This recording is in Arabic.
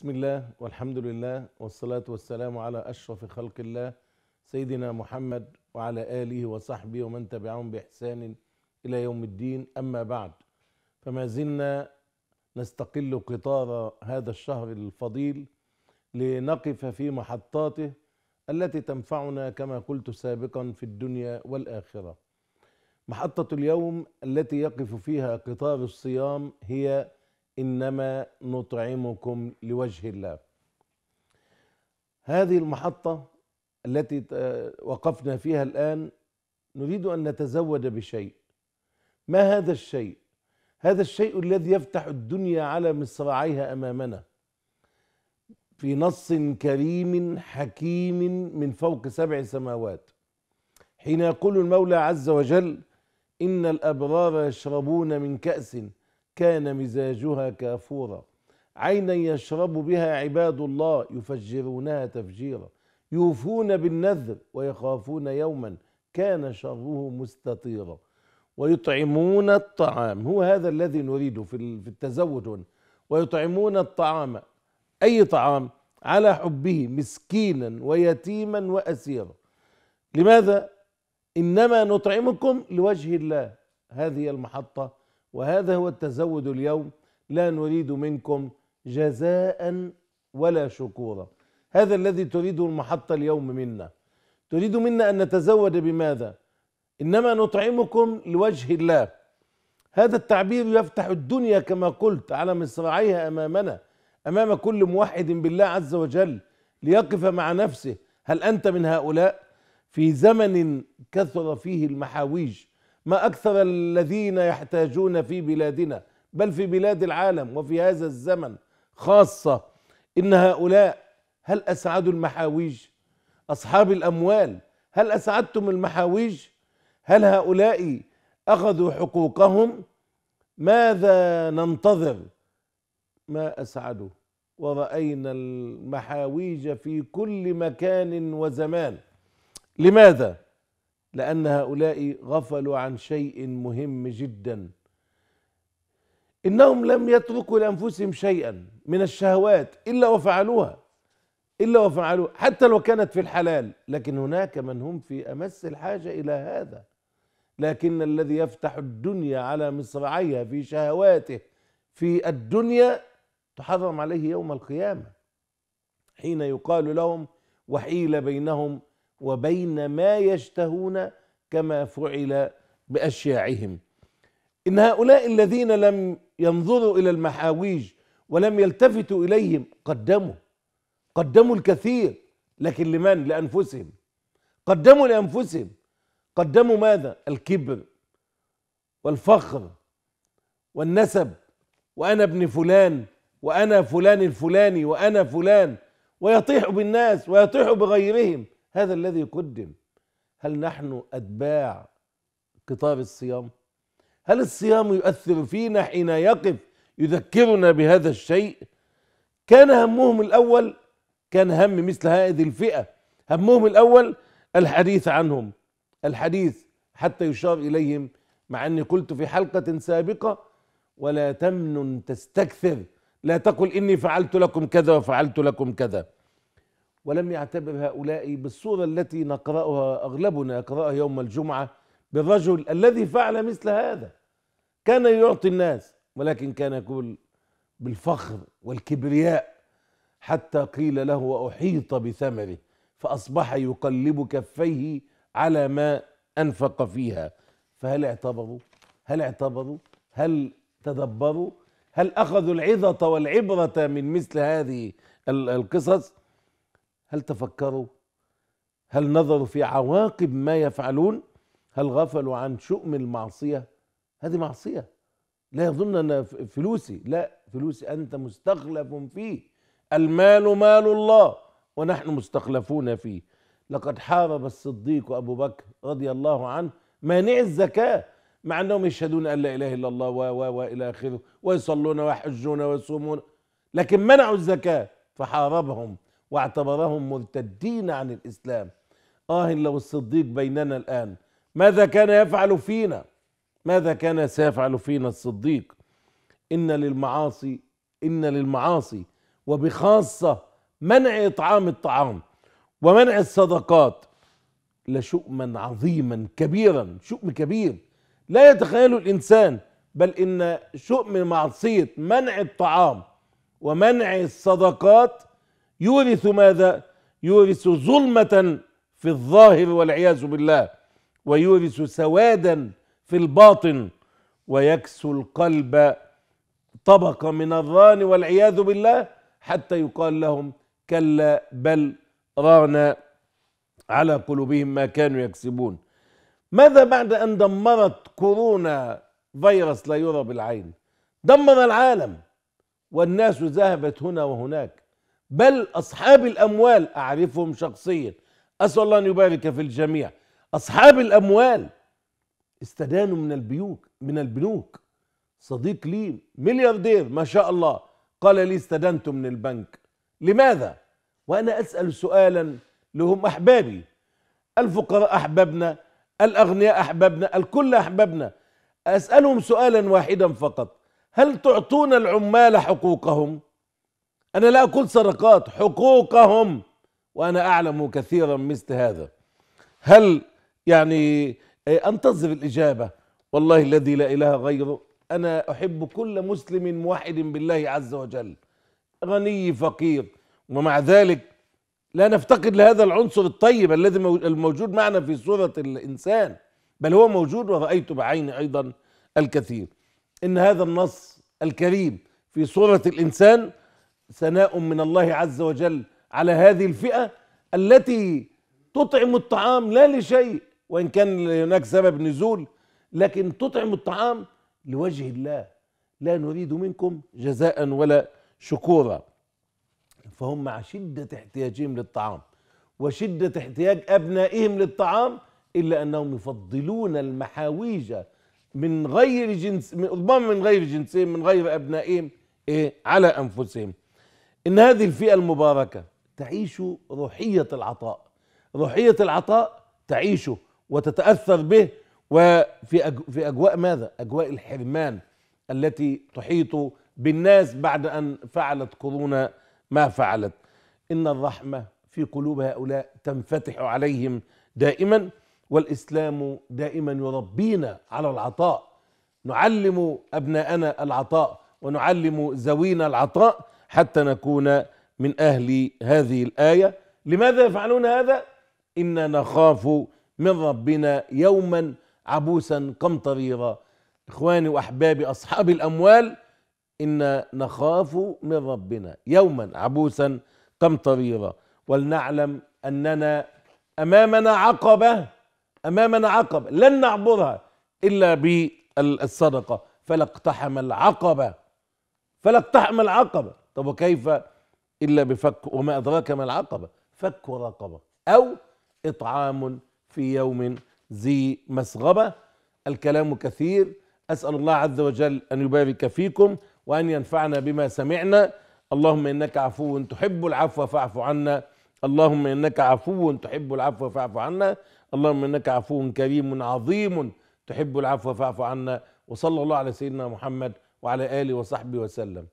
بسم الله والحمد لله والصلاة والسلام على أشرف خلق الله سيدنا محمد وعلى آله وصحبه ومن تبعهم بإحسان إلى يوم الدين أما بعد فما زلنا نستقل قطار هذا الشهر الفضيل لنقف في محطاته التي تنفعنا كما قلت سابقا في الدنيا والآخرة محطة اليوم التي يقف فيها قطار الصيام هي انما نطعمكم لوجه الله هذه المحطه التي وقفنا فيها الان نريد ان نتزود بشيء ما هذا الشيء هذا الشيء الذي يفتح الدنيا على مصراعيها امامنا في نص كريم حكيم من فوق سبع سماوات حين يقول المولى عز وجل ان الابرار يشربون من كاس كان مزاجها كافورا عينا يشرب بها عباد الله يفجرونها تفجيرا يوفون بالنذر ويخافون يوما كان شره مستطيرا ويطعمون الطعام هو هذا الذي نريده في التزوج هنا ويطعمون الطعام اي طعام على حبه مسكينا ويتيما واسيرا لماذا انما نطعمكم لوجه الله هذه المحطه وهذا هو التزود اليوم لا نريد منكم جزاء ولا شكورا هذا الذي تريده المحطة اليوم منا تريد منا أن نتزود بماذا إنما نطعمكم لوجه الله هذا التعبير يفتح الدنيا كما قلت على مصراعيها أمامنا أمام كل موحد بالله عز وجل ليقف مع نفسه هل أنت من هؤلاء في زمن كثر فيه المحاويج ما اكثر الذين يحتاجون في بلادنا بل في بلاد العالم وفي هذا الزمن خاصه ان هؤلاء هل اسعدوا المحاويج اصحاب الاموال هل اسعدتم المحاويج هل هؤلاء اخذوا حقوقهم ماذا ننتظر ما اسعدوا وراينا المحاويج في كل مكان وزمان لماذا لأن هؤلاء غفلوا عن شيء مهم جدا إنهم لم يتركوا لأنفسهم شيئا من الشهوات إلا وفعلوها إلا وفعلوها حتى لو كانت في الحلال لكن هناك من هم في أمس الحاجة إلى هذا لكن الذي يفتح الدنيا على مصراعيها في شهواته في الدنيا تحرم عليه يوم القيامة حين يقال لهم وحيل بينهم وبين ما يشتهون كما فعل باشياعهم ان هؤلاء الذين لم ينظروا الى المحاويج ولم يلتفتوا اليهم قدموا قدموا الكثير لكن لمن لانفسهم قدموا لانفسهم قدموا ماذا الكبر والفخر والنسب وانا ابن فلان وانا فلان الفلاني وانا فلان ويطيح بالناس ويطيح بغيرهم هذا الذي قدم هل نحن أتباع قطار الصيام؟ هل الصيام يؤثر فينا حين يقف يذكرنا بهذا الشيء؟ كان همهم الأول كان هم مثل هذه الفئة همهم الأول الحديث عنهم الحديث حتى يشار إليهم مع أني قلت في حلقة سابقة ولا تمن تستكثر لا تقل إني فعلت لكم كذا وفعلت لكم كذا ولم يعتبر هؤلاء بالصورة التي نقرأها أغلبنا يقرأها يوم الجمعة بالرجل الذي فعل مثل هذا كان يعطي الناس ولكن كان يقول بالفخر والكبرياء حتى قيل له وأحيط بثمره فأصبح يقلب كفيه على ما أنفق فيها فهل اعتبروا هل اعتبروا هل تدبروا هل أخذوا العظة والعبرة من مثل هذه القصص هل تفكروا هل نظروا في عواقب ما يفعلون هل غفلوا عن شؤم المعصيه هذه معصيه لا يظن ان فلوسي لا فلوسي انت مستخلف فيه المال مال الله ونحن مستخلفون فيه لقد حارب الصديق ابو بكر رضي الله عنه مانع الزكاه مع انهم يشهدون ان لا اله الا الله و و والى اخره ويصلون ويحجون ويصومون لكن منعوا الزكاه فحاربهم واعتبرهم مرتدين عن الإسلام آه لو الصديق بيننا الآن ماذا كان يفعل فينا ماذا كان سيفعل فينا الصديق إن للمعاصي إن للمعاصي وبخاصة منع إطعام الطعام ومنع الصدقات لشؤما عظيما كبيرا شؤم كبير لا يتخيله الإنسان بل إن شؤم معصية منع الطعام ومنع الصدقات يورث ماذا يورث ظلمة في الظاهر والعياذ بالله ويورث سوادا في الباطن ويكسو القلب طبقة من الران والعياذ بالله حتى يقال لهم كلا بل ران على قلوبهم ما كانوا يكسبون ماذا بعد أن دمرت كورونا فيروس لا يرى بالعين دمر العالم والناس ذهبت هنا وهناك بل أصحاب الأموال أعرفهم شخصيا أسأل الله أن يبارك في الجميع أصحاب الأموال استدانوا من البيوك من البنوك صديق لي ملياردير ما شاء الله قال لي استدنت من البنك لماذا؟ وأنا أسأل سؤالا لهم أحبابي الفقراء أحبابنا الأغنياء أحبابنا الكل أحبابنا أسألهم سؤالا واحدا فقط هل تعطون العمال حقوقهم؟ أنا لا أقول سرقات حقوقهم وأنا أعلم كثيرا مثل هذا هل يعني إيه، أنتظر الإجابة والله الذي لا إله غيره أنا أحب كل مسلم موحد بالله عز وجل غني فقير ومع ذلك لا نفتقد لهذا العنصر الطيب الذي الموجود معنا في سورة الإنسان بل هو موجود ورأيت بعيني أيضا الكثير إن هذا النص الكريم في سورة الإنسان ثناء من الله عز وجل على هذه الفئة التي تطعم الطعام لا لشيء وإن كان هناك سبب نزول لكن تطعم الطعام لوجه الله لا نريد منكم جزاء ولا شكورا فهم مع شدة احتياجهم للطعام وشدة احتياج أبنائهم للطعام إلا أنهم يفضلون المحاويج من غير جنس ربما من غير جنسهم من غير أبنائهم إيه على أنفسهم ان هذه الفئه المباركه تعيش روحيه العطاء روحيه العطاء تعيشه وتتاثر به وفي في اجواء ماذا؟ اجواء الحرمان التي تحيط بالناس بعد ان فعلت كورونا ما فعلت. ان الرحمه في قلوب هؤلاء تنفتح عليهم دائما والاسلام دائما يربينا على العطاء. نعلم ابناءنا العطاء ونعلم زوينا العطاء حتى نكون من اهل هذه الايه لماذا يفعلون هذا انا نخاف من ربنا يوما عبوسا قمطريرا اخواني واحبابي اصحاب الاموال انا نخاف من ربنا يوما عبوسا قمطريرا ولنعلم اننا امامنا عقبه امامنا عقبه لن نعبرها الا بالصدقه فلا اقتحم العقبه فلا اقتحم العقبه طب وكيف إلا بفك وما أدراك ما العقبة فك رقبة أو إطعام في يوم ذي مسغبة الكلام كثير أسأل الله عز وجل أن يبارك فيكم وأن ينفعنا بما سمعنا اللهم إنك عفو تحب العفو فاعف عنا اللهم إنك عفو تحب العفو فاعف عنا اللهم إنك عفو كريم عظيم تحب العفو فاعف عنا وصلى الله على سيدنا محمد وعلى آله وصحبه وسلم